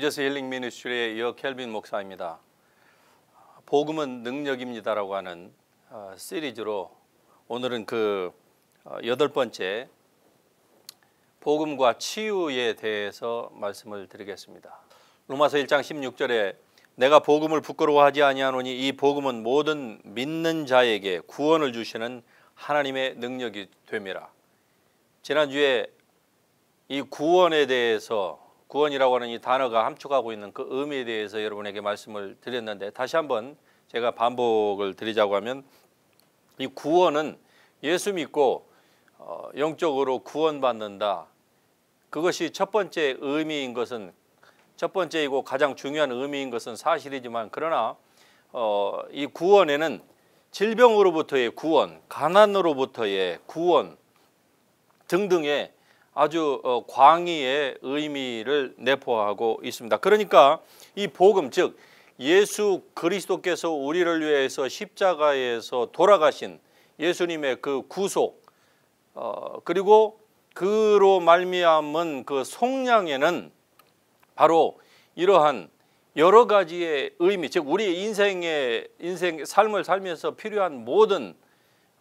지저스 힐링 미니스트리의 이어 켈빈 목사입니다. 복음은 능력입니다라고 하는 어, 시리즈로 오늘은 그 어, 여덟 번째 복음과 치유에 대해서 말씀을 드리겠습니다. 로마서 1장 16절에 내가 복음을 부끄러워하지 아니하노니 이 복음은 모든 믿는 자에게 구원을 주시는 하나님의 능력이 됨이라. 지난주에 이 구원에 대해서 구원이라고 하는 이 단어가 함축하고 있는 그 의미에 대해서 여러분에게 말씀을 드렸는데 다시 한번 제가 반복을 드리자고 하면 이 구원은 예수 믿고 어, 영적으로 구원받는다. 그것이 첫 번째 의미인 것은 첫 번째이고 가장 중요한 의미인 것은 사실이지만 그러나 어, 이 구원에는 질병으로부터의 구원, 가난으로부터의 구원 등등의 아주 어, 광의의 의미를 내포하고 있습니다. 그러니까 이 복음 즉 예수 그리스도께서 우리를 위해서 십자가에서 돌아가신 예수님의 그 구속 어, 그리고 그로 말미암은 그 속량에는 바로 이러한 여러 가지의 의미 즉 우리 인생의 인생 삶을 살면서 필요한 모든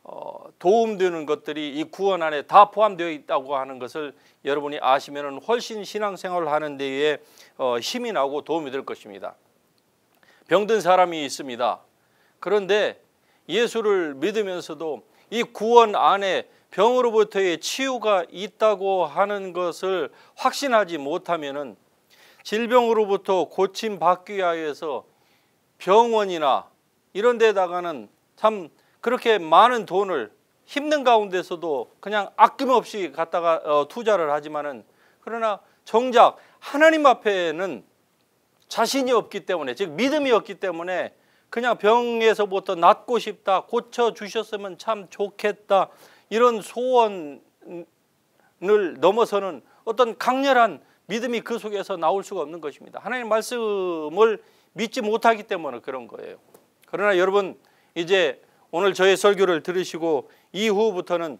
어, 도움되는 것들이 이 구원 안에 다 포함되어 있다고 하는 것을 여러분이 아시면 훨씬 신앙생활을 하는 데에 어, 힘이 나고 도움이 될 것입니다. 병든 사람이 있습니다. 그런데 예수를 믿으면서도 이 구원 안에 병으로부터의 치유가 있다고 하는 것을 확신하지 못하면은 질병으로부터 고침 받기 위해서 병원이나 이런 데다가는 참 그렇게 많은 돈을 힘든 가운데서도 그냥 아낌없이 갖다가 어, 투자를 하지만은 그러나 정작 하나님 앞에는 자신이 없기 때문에 즉 믿음이 없기 때문에 그냥 병에서부터 낫고 싶다 고쳐 주셨으면 참 좋겠다 이런 소원을 넘어서는 어떤 강렬한 믿음이 그 속에서 나올 수가 없는 것입니다. 하나님 말씀을 믿지 못하기 때문에 그런 거예요. 그러나 여러분 이제 오늘 저의 설교를 들으시고 이후부터는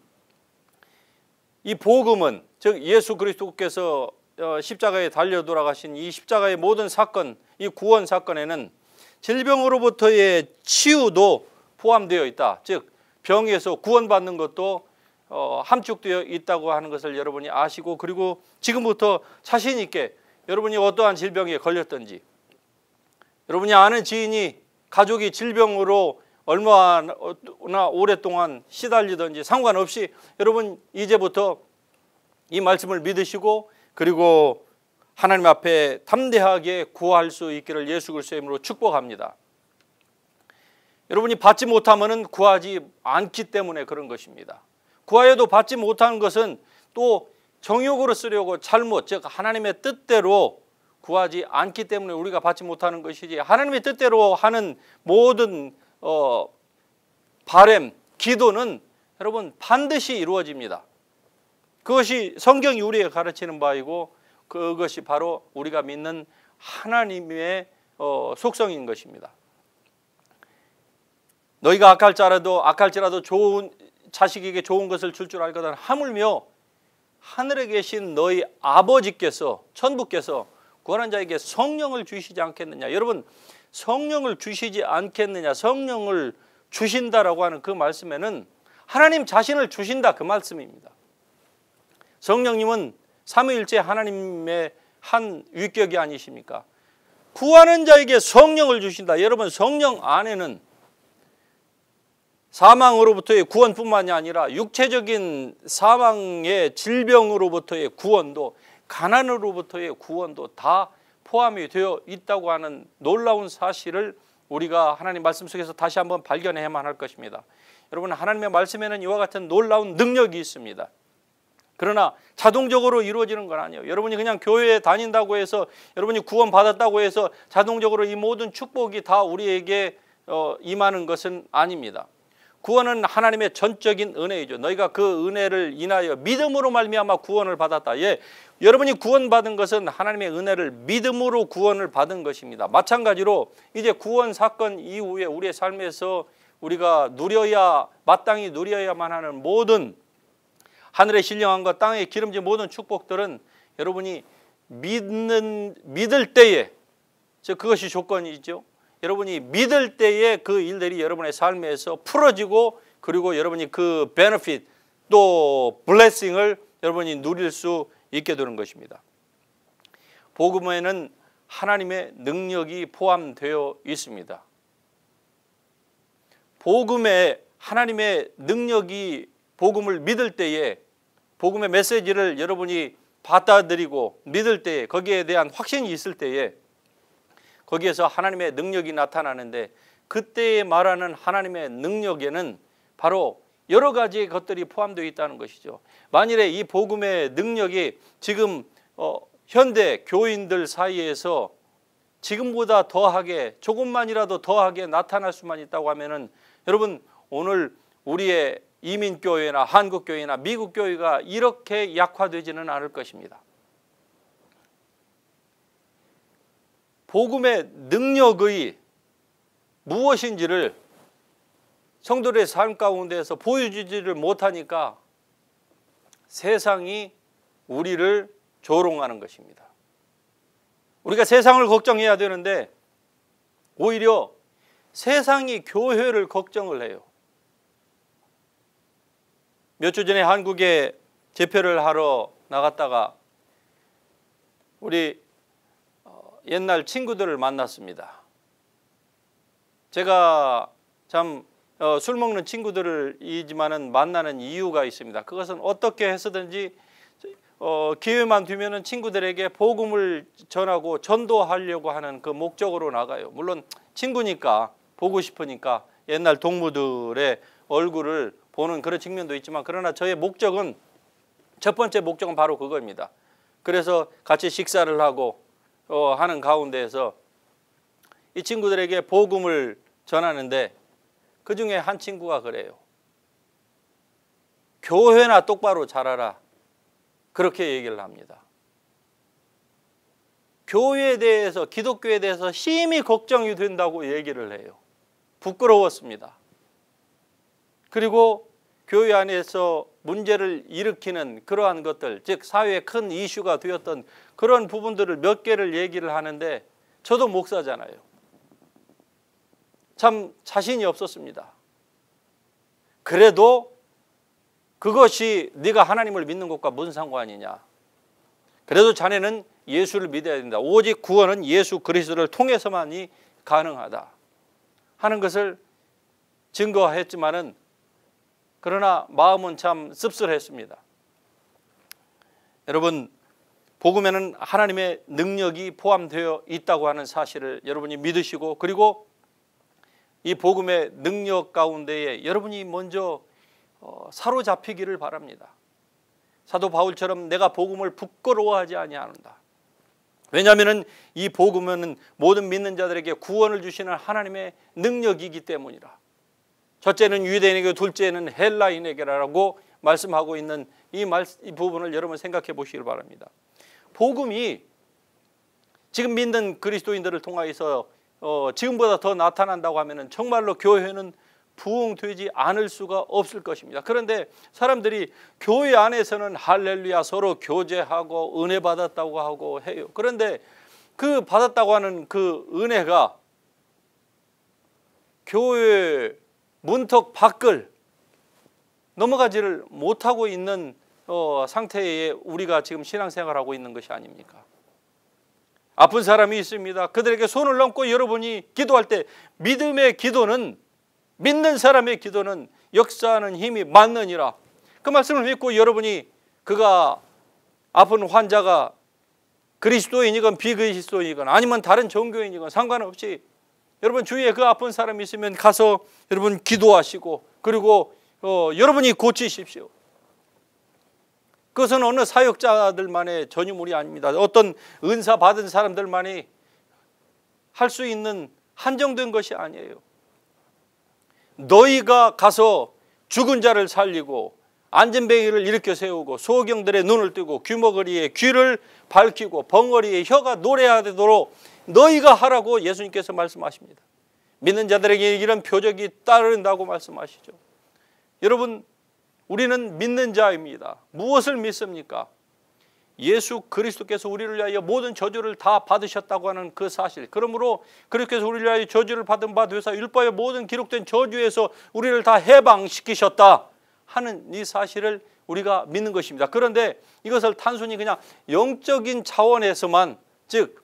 이 복음은 즉 예수 그리스도께서 어, 십자가에 달려 돌아가신 이 십자가의 모든 사건, 이 구원 사건에는 질병으로부터의 치유도 포함되어 있다. 즉 병에서 구원받는 것도 어, 함축되어 있다고 하는 것을 여러분이 아시고 그리고 지금부터 자신 있게 여러분이 어떠한 질병에 걸렸든지 여러분이 아는 지인이 가족이 질병으로 얼마나 오랫동안 시달리든지 상관없이 여러분 이제부터 이 말씀을 믿으시고 그리고 하나님 앞에 담대하게 구할 수 있기를 예수 그리스도의 이름으로 축복합니다. 여러분이 받지 못하면 구하지 않기 때문에 그런 것입니다. 구하여도 받지 못한 것은 또 정욕으로 쓰려고 잘못 즉 하나님의 뜻대로 구하지 않기 때문에 우리가 받지 못하는 것이지 하나님의 뜻대로 하는 모든 어, 바램, 기도는 여러분 반드시 이루어집니다. 그것이 성경이 우리에게 가르치는 바이고 그것이 바로 우리가 믿는 하나님의 어, 속성인 것입니다. 너희가 악할지라도 악할지라도 좋은 자식에게 좋은 것을 줄 줄 알거든 하물며 하늘에 계신 너희 아버지께서 천부께서 구원한 자에게 성령을 주시지 않겠느냐. 여러분 성령을 주시지 않겠느냐 성령을 주신다라고 하는 그 말씀에는 하나님 자신을 주신다 그 말씀입니다. 성령님은 삼위일체 하나님의 한 위격이 아니십니까? 구하는 자에게 성령을 주신다. 여러분 성령 안에는 사망으로부터의 구원뿐만이 아니라 육체적인 사망의 질병으로부터의 구원도 가난으로부터의 구원도 다 포함이 되어 있다고 하는 놀라운 사실을 우리가 하나님 말씀 속에서 다시 한번 발견해야만 할 것입니다. 여러분 하나님의 말씀에는 이와 같은 놀라운 능력이 있습니다. 그러나 자동적으로 이루어지는 건 아니에요. 여러분이 그냥 교회에 다닌다고 해서 여러분이 구원 받았다고 해서 자동적으로 이 모든 축복이 다 우리에게 어, 임하는 것은 아닙니다. 구원은 하나님의 전적인 은혜이죠. 너희가 그 은혜를 인하여 믿음으로 말미암아 구원을 받았다. 예. 여러분이 구원받은 것은 하나님의 은혜를 믿음으로 구원을 받은 것입니다. 마찬가지로 이제 구원 사건 이후에 우리의 삶에서 우리가 누려야 마땅히 누려야만 하는 모든 하늘의 신령함과 땅의 기름진 모든 축복들은 여러분이 믿는 믿을 때에 즉 그것이 조건이죠. 여러분이 믿을 때에 그 일들이 여러분의 삶에서 풀어지고 그리고 여러분이 그 베네핏 또 블레싱을 여러분이 누릴 수 있게 되는 것입니다. 복음에는 하나님의 능력이 포함되어 있습니다. 복음에 하나님의 능력이 복음을 믿을 때에 복음의 메시지를 여러분이 받아들이고 믿을 때에 거기에 대한 확신이 있을 때에 거기에서 하나님의 능력이 나타나는데 그때 말하는 하나님의 능력에는 바로 여러 가지 것들이 포함되어 있다는 것이죠. 만일에 이 복음의 능력이 지금 어, 현대 교인들 사이에서 지금보다 더하게 조금만이라도 더하게 나타날 수만 있다고 하면은 여러분 오늘 우리의 이민교회나 한국교회나 미국교회가 이렇게 약화되지는 않을 것입니다. 복음의 능력의 무엇인지를 성도들의 삶 가운데서 보여주지를 못하니까 세상이 우리를 조롱하는 것입니다. 우리가 세상을 걱정해야 되는데 오히려 세상이 교회를 걱정을 해요. 몇 주 전에 한국에 재표를 하러 나갔다가 우리 옛날 친구들을 만났습니다. 제가 참술 어, 먹는 친구들이지만은 만나는 이유가 있습니다. 그것은 어떻게 해서든지 어, 기회만 되면은 친구들에게 복음을 전하고 전도하려고 하는 그 목적으로 나가요. 물론 친구니까 보고 싶으니까 옛날 동무들의 얼굴을 보는 그런 측면도 있지만 그러나 저의 목적은 첫 번째 목적은 바로 그겁니다. 그래서 같이 식사를 하고 어, 하는 가운데에서 이 친구들에게 복음을 전하는데 그 중에 한 친구가 그래요. 교회나 똑바로 잘하라. 그렇게 얘기를 합니다. 교회에 대해서 기독교에 대해서 심히 걱정이 된다고 얘기를 해요. 부끄러웠습니다. 그리고 교회 안에서 문제를 일으키는 그러한 것들 즉 사회에 큰 이슈가 되었던 그런 부분들을 몇 개를 얘기를 하는데 저도 목사잖아요. 참 자신이 없었습니다. 그래도 그것이 네가 하나님을 믿는 것과 무슨 상관이냐. 그래도 자네는 예수를 믿어야 된다. 오직 구원은 예수 그리스도를 통해서만이 가능하다. 하는 것을 증거했지만은 그러나 마음은 참 씁쓸했습니다. 여러분 복음에는 하나님의 능력이 포함되어 있다고 하는 사실을 여러분이 믿으시고 그리고 이 복음의 능력 가운데에 여러분이 먼저 어, 사로잡히기를 바랍니다. 사도 바울처럼 내가 복음을 부끄러워하지 아니한다. 왜냐하면이 복음은 모든 믿는 자들에게 구원을 주시는 하나님의 능력이기 때문이라. 첫째는 유대인에게 둘째는 헬라인에게라고 말씀하고 있는 이, 말, 이 부분을 여러분 생각해 보시길 바랍니다. 복음이 지금 믿는 그리스도인들을 통하서 어, 지금보다 더 나타난다고 하면 정말로 교회는 부흥되지 않을 수가 없을 것입니다. 그런데 사람들이 교회 안에서는 할렐루야 서로 교제하고 은혜 받았다고 하고 해요. 그런데 그 받았다고 하는 그 은혜가 교회 문턱 밖을 넘어가지를 못하고 있는 어, 상태에 우리가 지금 신앙생활하고 있는 것이 아닙니까? 아픈 사람이 있습니다. 그들에게 손을 넘고 여러분이 기도할 때 믿음의 기도는 믿는 사람의 기도는 역사하는 힘이 맞느니라. 그 말씀을 믿고 여러분이 그가 아픈 환자가 그리스도인이건 비그리스도인이건 아니면 다른 종교인이건 상관없이 여러분 주위에 그 아픈 사람 이 있으면 가서 여러분 기도하시고 그리고 어, 여러분이 고치십시오. 그것은 어느 사역자들만의 전유물이 아닙니다. 어떤 은사 받은 사람들만이 할 수 있는 한정된 것이 아니에요. 너희가 가서 죽은 자를 살리고 안전뱅이를 일으켜 세우고 소경들의 눈을 뜨고 귀머거리에 귀를 밝히고 벙어리에 혀가 노래하도록 너희가 하라고 예수님께서 말씀하십니다. 믿는 자들에게 이런 표적이 따른다고 말씀하시죠. 여러분, 우리는 믿는 자입니다. 무엇을 믿습니까? 예수 그리스도께서 우리를 위하여 모든 저주를 다 받으셨다고 하는 그 사실. 그러므로 그리스도께서 우리를 위하여 저주를 받은 바 되사 율법의 모든 기록된 저주에서 우리를 다 해방시키셨다 하는 이 사실을 우리가 믿는 것입니다. 그런데 이것을 단순히 그냥 영적인 차원에서만 즉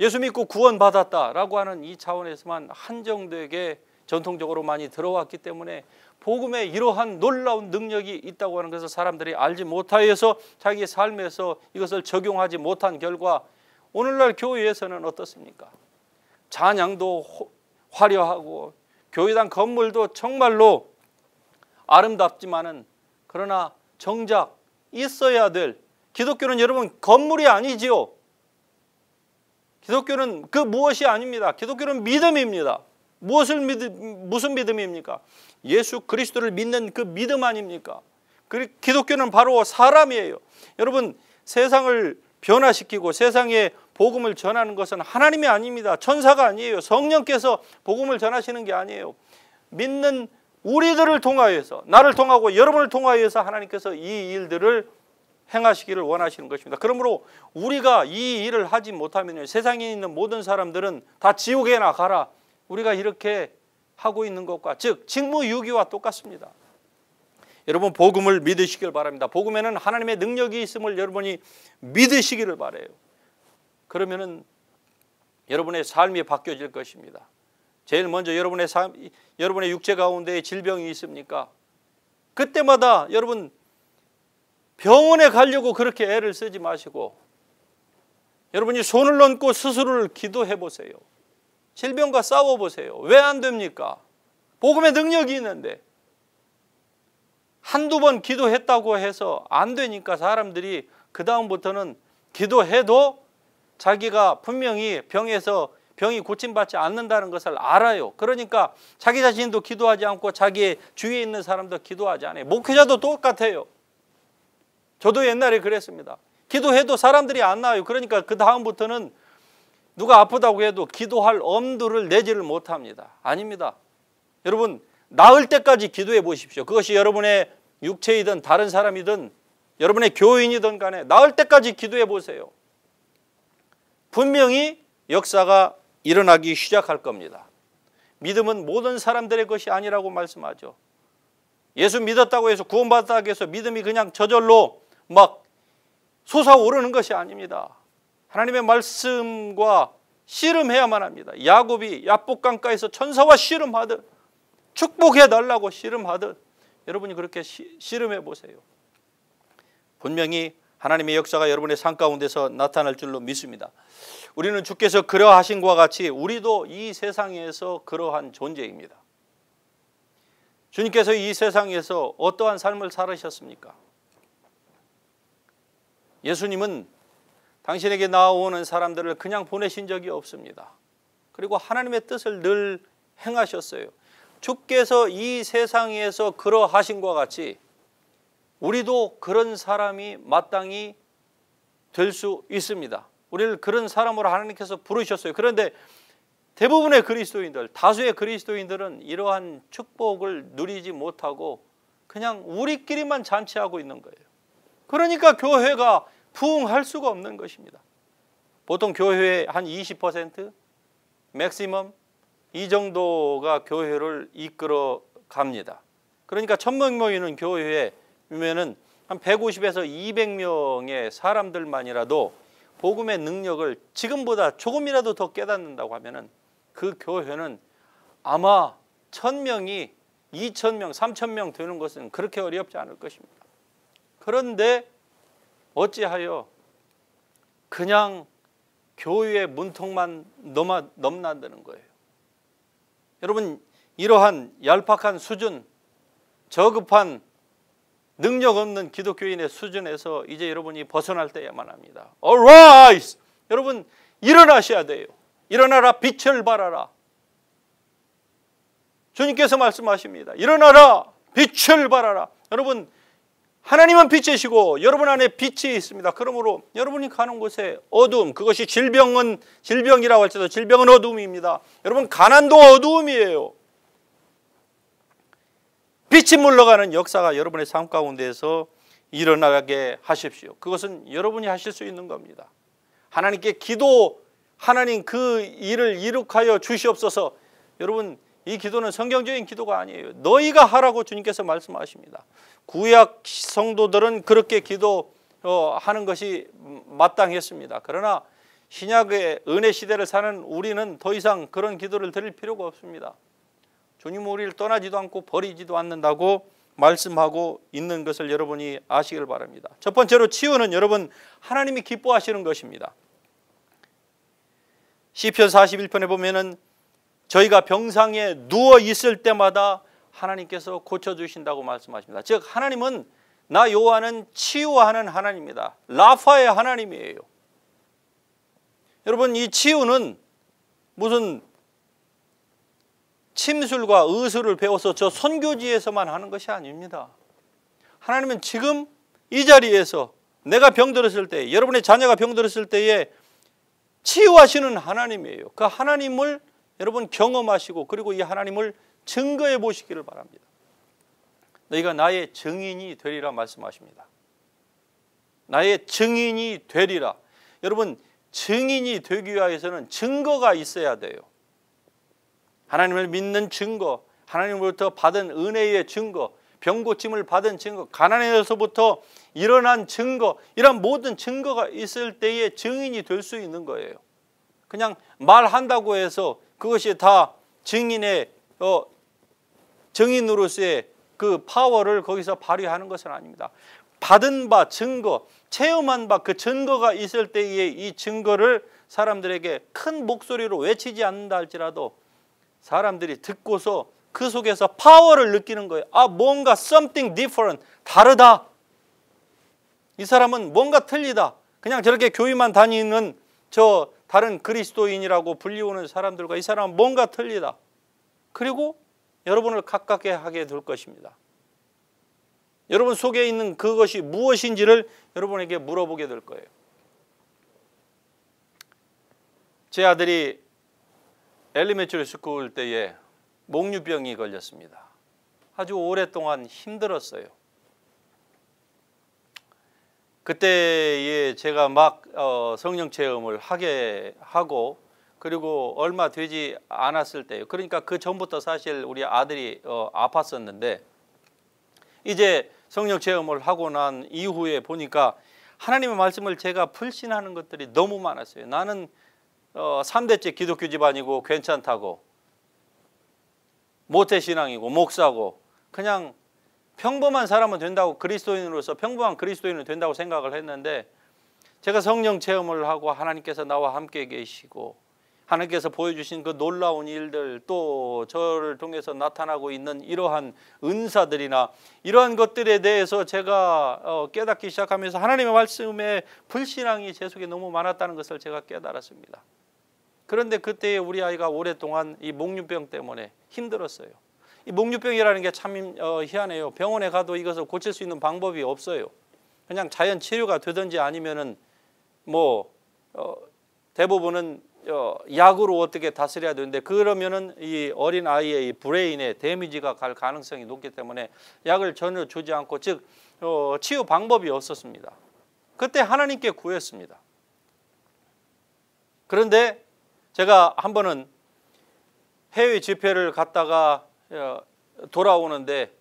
예수 믿고 구원받았다라고 하는 이 차원에서만 한정되게 전통적으로 많이 들어왔기 때문에 복음에 이러한 놀라운 능력이 있다고 하는 것을 사람들이 알지 못하여서 자기 삶에서 이것을 적용하지 못한 결과 오늘날 교회에서는 어떻습니까? 잔양도 화려하고 교회당 건물도 정말로 아름답지만은 그러나 정작 있어야 될 기독교는 여러분 건물이 아니지요. 기독교는 그 무엇이 아닙니다. 기독교는 믿음입니다. 무엇을 믿 무슨 믿음입니까? 예수 그리스도를 믿는 그 믿음 아닙니까? 그 기독교는 바로 사람이에요. 여러분 세상을 변화시키고 세상에 복음을 전하는 것은 하나님이 아닙니다. 천사가 아니에요. 성령께서 복음을 전하시는 게 아니에요. 믿는 우리들을 통하여서 나를 통하고 여러분을 통하여서 하나님께서 이 일들을 행하시기를 원하시는 것입니다. 그러므로 우리가 이 일을 하지 못하면 세상에 있는 모든 사람들은 다 지옥에나 가라. 우리가 이렇게 하고 있는 것과 즉 직무유기와 똑같습니다. 여러분 복음을 믿으시길 바랍니다. 복음에는 하나님의 능력이 있음을 여러분이 믿으시기를 바래요. 그러면은 여러분의 삶이 바뀌어질 것입니다. 제일 먼저 여러분의 삶, 여러분의 육체 가운데 질병이 있습니까? 그때마다 여러분 병원에 가려고 그렇게 애를 쓰지 마시고 여러분이 손을 얹고 스스로를 기도해 보세요. 질병과 싸워 보세요. 왜 안 됩니까? 복음의 능력이 있는데 한두 번 기도했다고 해서 안 되니까 사람들이 그 다음부터는 기도해도 자기가 분명히 병에서 병이 고침받지 않는다는 것을 알아요. 그러니까 자기 자신도 기도하지 않고 자기 주위에 있는 사람도 기도하지 않아요. 목회자도 똑같아요. 저도 옛날에 그랬습니다. 기도해도 사람들이 안 나와요. 그러니까 그 다음부터는 누가 아프다고 해도 기도할 엄두를 내지를 못합니다. 아닙니다. 여러분 나을 때까지 기도해 보십시오. 그것이 여러분의 육체이든 다른 사람이든 여러분의 교인이든 간에 나을 때까지 기도해 보세요. 분명히 역사가 일어나기 시작할 겁니다. 믿음은 모든 사람들의 것이 아니라고 말씀하죠. 예수 믿었다고 해서 구원받았다고 해서 믿음이 그냥 저절로 막 솟아오르는 것이 아닙니다. 하나님의 말씀과 씨름해야만 합니다. 야곱이 야복강가에서 천사와 씨름하듯 축복해달라고 씨름하듯 여러분이 그렇게 씨름해 보세요. 분명히 하나님의 역사가 여러분의 삶 가운데서 나타날 줄로 믿습니다. 우리는 주께서 그러하신 것 같이 우리도 이 세상에서 그러한 존재입니다. 주님께서 이 세상에서 어떠한 삶을 살으셨습니까? 예수님은 당신에게 나오는 사람들을 그냥 보내신 적이 없습니다. 그리고 하나님의 뜻을 늘 행하셨어요. 주께서 이 세상에서 그러하신 것 같이 우리도 그런 사람이 마땅히 될 수 있습니다. 우리를 그런 사람으로 하나님께서 부르셨어요. 그런데 대부분의 그리스도인들, 다수의 그리스도인들은 이러한 축복을 누리지 못하고 그냥 우리끼리만 잔치하고 있는 거예요. 그러니까 교회가 부응할 수가 없는 것입니다. 보통 교회의 한20% 맥시멈 이 정도가 교회를 이끌어 갑니다. 그러니까 천명 모이는 교회에 보면은 한 150에서 200명의 사람들만이라도 복음의 능력을 지금보다 조금이라도 더 깨닫는다고 하면은 그 교회는 아마 천명이 2천명, 3천명 되는 것은 그렇게 어렵지 않을 것입니다. 그런데 어찌하여 그냥 교회의 문턱만 넘어, 넘나드는 거예요. 여러분 이러한 얄팍한 수준 저급한 능력 없는 기독교인의 수준에서 이제 여러분이 벗어날 때야만 합니다. Arise! 여러분 일어나셔야 돼요. 일어나라 빛을 발하라. 주님께서 말씀하십니다. 일어나라 빛을 발하라. 여러분 하나님은 빛이시고 여러분 안에 빛이 있습니다. 그러므로 여러분이 가는 곳에 어둠, 그것이 질병은 질병이라고 할지라도 질병은 어둠입니다. 여러분 가난도 어두이에요 빛이 물러가는 역사가 여러분의 삶 가운데에서 일어나게 하십시오. 그것은 여러분이 하실 수 있는 겁니다. 하나님께 기도, 하나님 그 일을 이룩하여 주시옵소서. 여러분 이 기도는 성경적인 기도가 아니에요. 너희가 하라고 주님께서 말씀하십니다. 구약 성도들은 그렇게 기도하는 것이 마땅했습니다. 그러나 신약의 은혜 시대를 사는 우리는 더 이상 그런 기도를 드릴 필요가 없습니다. 주님 우리를 떠나지도 않고 버리지도 않는다고 말씀하고 있는 것을 여러분이 아시길 바랍니다. 첫 번째로 치유는 여러분 하나님이 기뻐하시는 것입니다. 시편 41편에 보면은 저희가 병상에 누워 있을 때마다 하나님께서 고쳐주신다고 말씀하십니다. 즉 하나님은 나 요한은 치유하는 하나님입니다. 라파의 하나님이에요. 여러분 이 치유는 무슨 침술과 의술을 배워서 저 선교지에서만 하는 것이 아닙니다. 하나님은 지금 이 자리에서 내가 병들었을 때 여러분의 자녀가 병들었을 때에 치유하시는 하나님이에요. 그 하나님을 여러분 경험하시고 그리고 이 하나님을 증거해 보시기를 바랍니다. 너희가 나의 증인이 되리라 말씀하십니다. 나의 증인이 되리라. 여러분 증인이 되기 위해서는 증거가 있어야 돼요. 하나님을 믿는 증거, 하나님으로부터 받은 은혜의 증거, 병고침을 받은 증거, 가난에서부터 일어난 증거, 이런 모든 증거가 있을 때에 증인이 될 수 있는 거예요. 그냥 말한다고 해서 그것이 다 증인의 어, 증인으로서의그 파워를 거기서 발휘하는 것은 아닙니다. 받은 바 증거, 체험한 바 그 증거가 있을 때에 이 증거를 사람들에게 큰 목소리로 외치지 않는다 할지라도 사람들이 듣고서 그 속에서 파워를 느끼는 거예요. 아, 뭔가 something different, 다르다. 이 사람은 뭔가 틀리다. 그냥 저렇게 교회만 다니는 저 다른 그리스도인이라고 불리우는 사람들과 이 사람은 뭔가 틀리다. 그리고 여러분을 가깝게 하게 될 것입니다. 여러분 속에 있는 그것이 무엇인지를 여러분에게 물어보게 될 거예요. 제 아들이 엘리메추리 스쿨 때에 목류병이 걸렸습니다. 아주 오랫동안 힘들었어요. 그때에 제가 막 어, 성령 체험을 하게 하고 그리고 얼마 되지 않았을 때요 그러니까 그 전부터 사실 우리 아들이 어, 아팠었는데 이제 성령 체험을 하고 난 이후에 보니까 하나님의 말씀을 제가 불신하는 것들이 너무 많았어요. 나는 어, 3대째 기독교 집안이고 괜찮다고 모태신앙이고 목사고 그냥 평범한 사람은 된다고 그리스도인으로서 평범한 그리스도인은 된다고 생각을 했는데 제가 성령 체험을 하고 하나님께서 나와 함께 계시고 하나님께서 보여주신 그 놀라운 일들 또 저를 통해서 나타나고 있는 이러한 은사들이나 이러한 것들에 대해서 제가 어, 깨닫기 시작하면서 하나님의 말씀에 불신앙이 제 속에 너무 많았다는 것을 제가 깨달았습니다. 그런데 그때 우리 아이가 오랫동안 이 목류병 때문에 힘들었어요. 이 목류병이라는 게참 어, 희한해요. 병원에 가도 이것을 고칠 수 있는 방법이 없어요. 그냥 자연 치료가 되든지 아니면은 뭐 어, 대부분은 어, 약으로 어떻게 다스려야 되는데 그러면은 이 어린 아이의 이 브레인에 데미지가 갈 가능성이 높기 때문에 약을 전혀 주지 않고 즉 어, 치유 방법이 없었습니다. 그때 하나님께 구했습니다. 그런데 제가 한 번은 해외 집회를 갔다가 어, 돌아오는데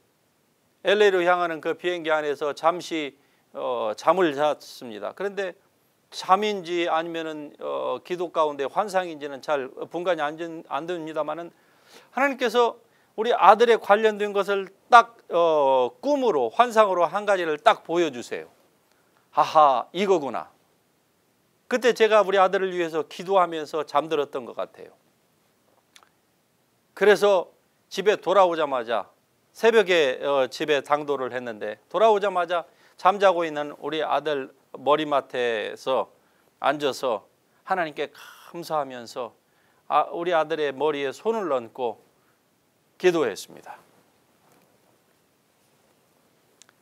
LA로 향하는 그 비행기 안에서 잠시 어, 잠을 잤습니다. 그런데 잠인지 아니면은 어, 기도 가운데 환상인지는 잘 분간이 안, 안 됩니다만은 하나님께서 우리 아들에 관련된 것을 딱 어, 꿈으로 환상으로 한 가지를 딱 보여주세요. 하하 이거구나. 그때 제가 우리 아들을 위해서 기도하면서 잠들었던 것 같아요. 그래서 집에 돌아오자마자 새벽에 어, 집에 당도를 했는데 돌아오자마자 잠자고 있는 우리 아들 머리맡에서 앉아서 하나님께 감사하면서 아, 우리 아들의 머리에 손을 얹고 기도했습니다.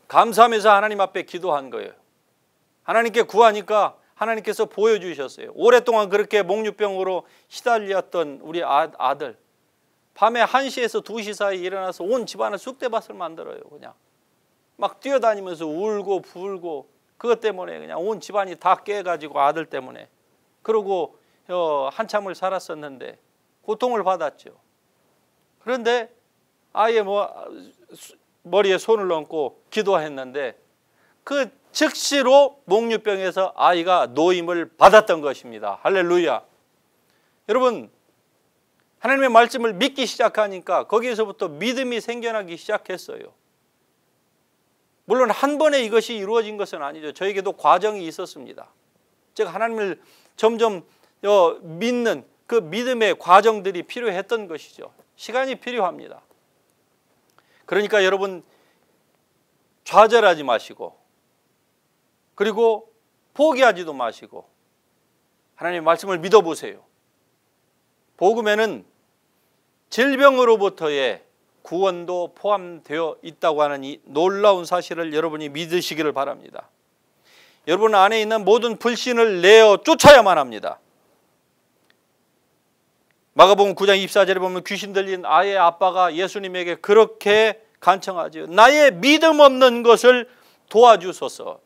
감사하면서 하나님 앞에 기도한 거예요. 하나님께 구하니까 하나님께서 보여주셨어요. 오랫동안 그렇게 목류병으로 시달렸던 우리 아, 아들 밤에 1시에서 2시 사이에 일어나서 온 집안을 쑥대밭을 만들어요. 그냥 막 뛰어다니면서 울고 불고 그것 때문에 그냥 온 집안이 다 깨가지고 아들 때문에 그러고 어, 한참을 살았었는데 고통을 받았죠. 그런데 아예 뭐 머리에 손을 얹고 기도했는데 그 즉시로 목류병에서 아이가 노임을 받았던 것입니다. 할렐루야. 여러분 하나님의 말씀을 믿기 시작하니까 거기에서부터 믿음이 생겨나기 시작했어요. 물론 한 번에 이것이 이루어진 것은 아니죠. 저에게도 과정이 있었습니다. 즉 하나님을 점점 어, 믿는 그 믿음의 과정들이 필요했던 것이죠. 시간이 필요합니다. 그러니까 여러분 좌절하지 마시고 그리고 포기하지도 마시고 하나님 말씀을 믿어보세요. 복음에는 질병으로부터의 구원도 포함되어 있다고 하는 이 놀라운 사실을 여러분이 믿으시기를 바랍니다. 여러분 안에 있는 모든 불신을 내어 쫓아야만 합니다. 마가복음 9장 24절에 보면 귀신 들린 아의 아빠가 예수님에게 그렇게 간청하지 나의 믿음 없는 것을 도와주소서.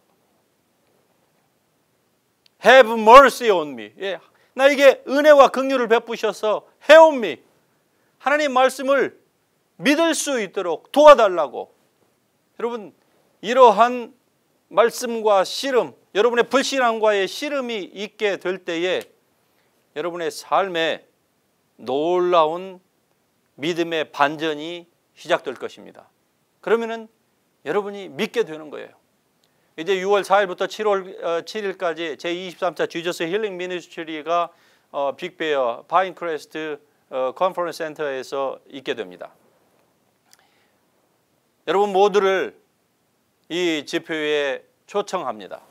Have mercy on me. 예. 나에게 은혜와 긍휼을 베푸셔서 해온 me. 하나님 말씀을 믿을 수 있도록 도와달라고 여러분 이러한 말씀과 씨름 여러분의 불신앙과의 씨름이 있게 될 때에 여러분의 삶에 놀라운 믿음의 반전이 시작될 것입니다. 그러면은 여러분이 믿게 되는 거예요. 이제 6월 4일부터 7월 7일까지 어, 제23차 주저스 힐링 미니스트리가 어, 빅베어 파인크레스트 어, 컨퍼런스 센터에서 있게 됩니다. 여러분 모두를 이 집회에 초청합니다.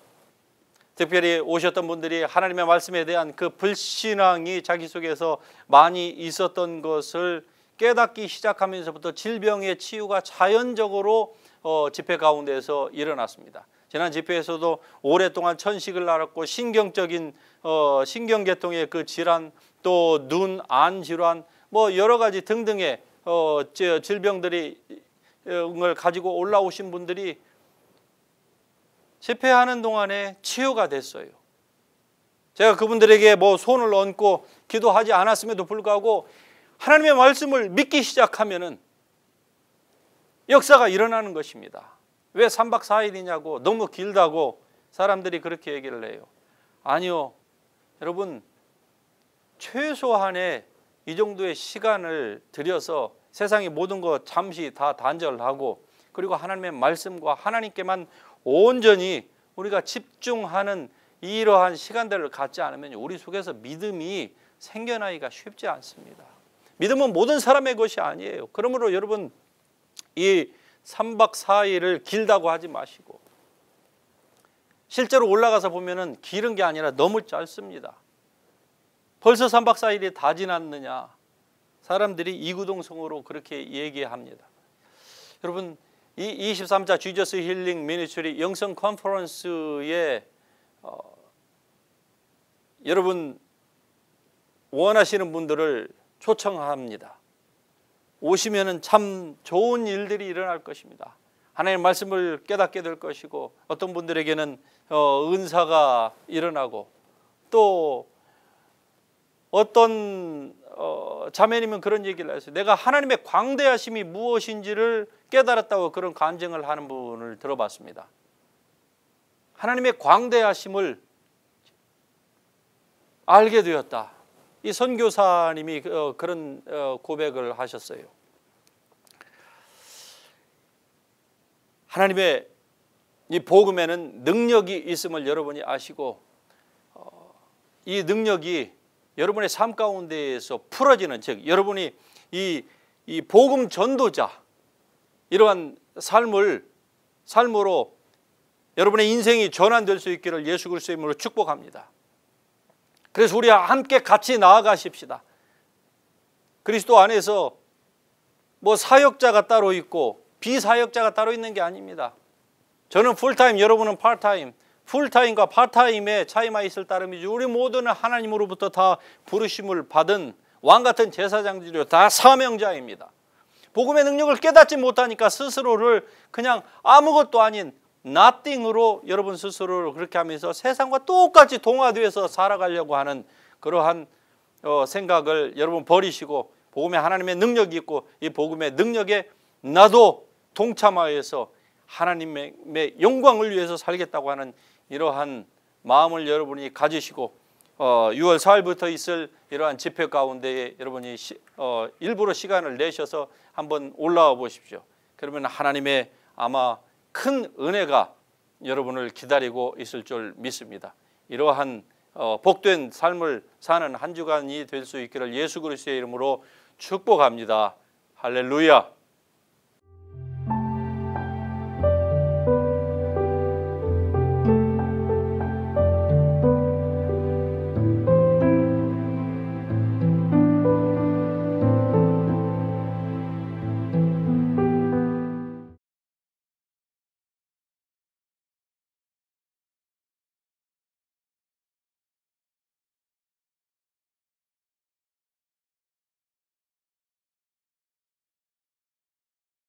특별히 오셨던 분들이 하나님의 말씀에 대한 그 불신앙이 자기 속에서 많이 있었던 것을 깨닫기 시작하면서부터 질병의 치유가 자연적으로 어, 집회 가운데서 일어났습니다. 지난 집회에서도 오랫동안 천식을 앓았고 신경적인 어, 신경계통의 그 질환 또 눈 안 질환 뭐 여러 가지 등등의 어, 질병들이 걸 가지고 올라오신 분들이 집회하는 동안에 치유가 됐어요. 제가 그분들에게 뭐 손을 얹고 기도하지 않았음에도 불구하고 하나님의 말씀을 믿기 시작하면은 역사가 일어나는 것입니다. 왜 3박 4일이냐고 너무 길다고 사람들이 그렇게 얘기를 해요. 아니요. 여러분 최소한의 이 정도의 시간을 들여서 세상의 모든 것 잠시 다 단절하고 그리고 하나님의 말씀과 하나님께만 온전히 우리가 집중하는 이러한 시간들을 갖지 않으면 우리 속에서 믿음이 생겨나기가 쉽지 않습니다. 믿음은 모든 사람의 것이 아니에요. 그러므로 여러분 이 3박 4일을 길다고 하지 마시고 실제로 올라가서 보면은 길은 게 아니라 너무 짧습니다. 벌써 3박 4일이 다 지났느냐? 사람들이 이구동성으로 그렇게 얘기합니다. 여러분 이 23차 주저스 힐링 미니처리 영성 컨퍼런스에 어, 여러분 원하시는 분들을 초청합니다. 오시면 참 좋은 일들이 일어날 것입니다. 하나님의 말씀을 깨닫게 될 것이고 어떤 분들에게는 어, 은사가 일어나고 또 어떤 어, 자매님은 그런 얘기를 했어요. 내가 하나님의 광대하심이 무엇인지를 깨달았다고 그런 간증을 하는 분을 들어봤습니다. 하나님의 광대하심을 알게 되었다. 이 선교사님이 어, 그런 어, 고백을 하셨어요. 하나님의 이 복음에는 능력이 있음을 여러분이 아시고 어, 이 능력이 여러분의 삶 가운데에서 풀어지는 즉 여러분이 이, 이 복음 전도자 이러한 삶을 삶으로 여러분의 인생이 전환될 수 있기를 예수 그리스도의 이름으로 축복합니다. 그래서 우리와 함께 같이 나아가십시다. 그리스도 안에서 뭐 사역자가 따로 있고 비사역자가 따로 있는 게 아닙니다. 저는 풀타임, 여러분은 파타임 풀타임과 파타임의 차이만 있을 따름이지 우리 모두는 하나님으로부터 다 부르심을 받은 왕 같은 제사장들이요 다 사명자입니다. 복음의 능력을 깨닫지 못하니까 스스로를 그냥 아무것도 아닌 나띵으로 여러분 스스로를 그렇게 하면서 세상과 똑같이 동화돼서 살아가려고 하는 그러한 어, 생각을 여러분 버리시고 복음의 하나님의 능력이 있고 이 복음의 능력에 나도 동참하여서 하나님의 영광을 위해서 살겠다고 하는 이러한 마음을 여러분이 가지시고 어, 6월 4일부터 있을 이러한 집회 가운데에 여러분이 시, 어, 일부러 시간을 내셔서 한번 올라와 보십시오. 그러면 하나님의 아마 큰 은혜가 여러분을 기다리고 있을 줄 믿습니다. 이러한 어, 복된 삶을 사는 한 주간이 될 수 있기를 예수 그리스의 이름으로 축복합니다. 할렐루야.